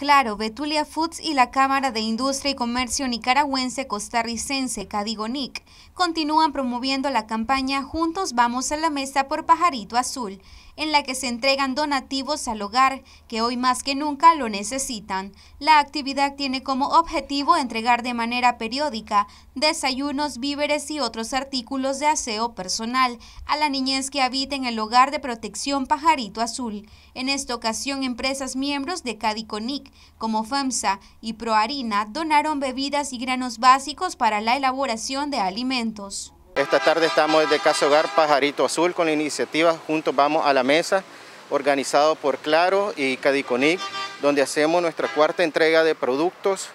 Claro, Betulia Foods y la Cámara de Industria y Comercio Nicaragüense Costarricense Cadigonic continúan promoviendo la campaña Juntos vamos a la mesa por Pajarito Azul en la que se entregan donativos al hogar que hoy más que nunca lo necesitan. La actividad tiene como objetivo entregar de manera periódica desayunos, víveres y otros artículos de aseo personal a la niñez que habita en el hogar de protección Pajarito Azul. En esta ocasión, empresas miembros de Cadiconic, como FEMSA y Proharina, donaron bebidas y granos básicos para la elaboración de alimentos. Esta tarde estamos desde Casa Hogar Pajarito Azul con la iniciativa Juntos Vamos a la Mesa, organizado por Claro y Cadiconic, donde hacemos nuestra cuarta entrega de productos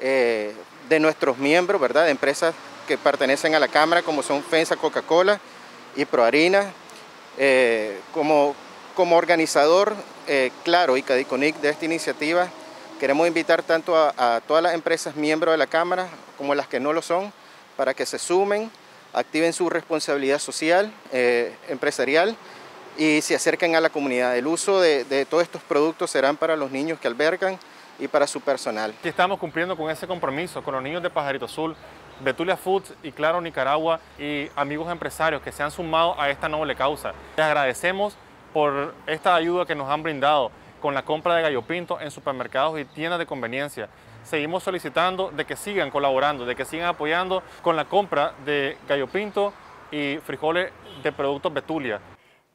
eh, de nuestros miembros, ¿verdad? De empresas que pertenecen a la Cámara, como son FENSA, Coca-Cola y ProHarina. Eh, como, organizador, eh, Claro y Cadiconic de esta iniciativa, queremos invitar tanto a, a todas las empresas miembros de la Cámara como las que no lo son, para que se sumen activen su responsabilidad social, eh, empresarial y se acerquen a la comunidad. El uso de, todos estos productos serán para los niños que albergan y para su personal. estamos cumpliendo con ese compromiso con los niños de Pajarito Azul, Betulia Foods y Claro Nicaragua y amigos empresarios que se han sumado a esta noble causa. Les agradecemos por esta ayuda que nos han brindado con la compra de gallo pinto en supermercados y tiendas de conveniencia. Seguimos solicitando de que sigan colaborando, de que sigan apoyando con la compra de gallo pinto y frijoles de productos Betulia.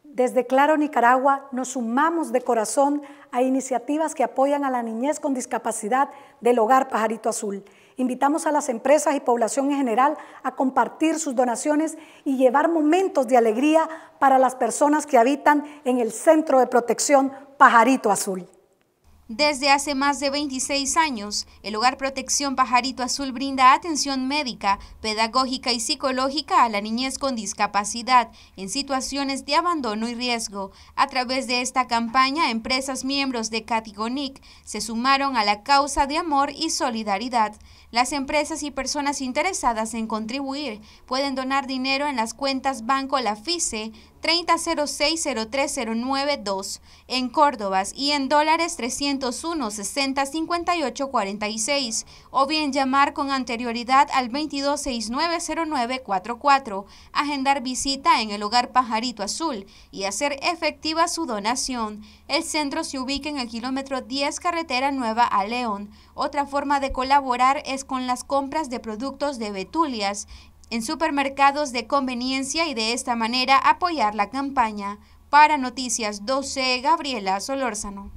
Desde Claro Nicaragua nos sumamos de corazón a iniciativas que apoyan a la niñez con discapacidad del Hogar Pajarito Azul. Invitamos a las empresas y población en general a compartir sus donaciones y llevar momentos de alegría para las personas que habitan en el Centro de Protección Pajarito Azul. Desde hace más de 26 años, el Hogar Protección Pajarito Azul brinda atención médica, pedagógica y psicológica a la niñez con discapacidad en situaciones de abandono y riesgo. A través de esta campaña, empresas miembros de Catigonic se sumaron a la causa de amor y solidaridad. Las empresas y personas interesadas en contribuir pueden donar dinero en las cuentas Banco La 30060309 en Córdoba y en dólares 301 60 o bien llamar con anterioridad al 22690944, agendar visita en el hogar Pajarito Azul y hacer efectiva su donación. El centro se ubica en el kilómetro 10 carretera Nueva a León. Otra forma de colaborar es con las compras de productos de Betulias en supermercados de conveniencia y de esta manera apoyar la campaña. Para Noticias 12, Gabriela Solórzano.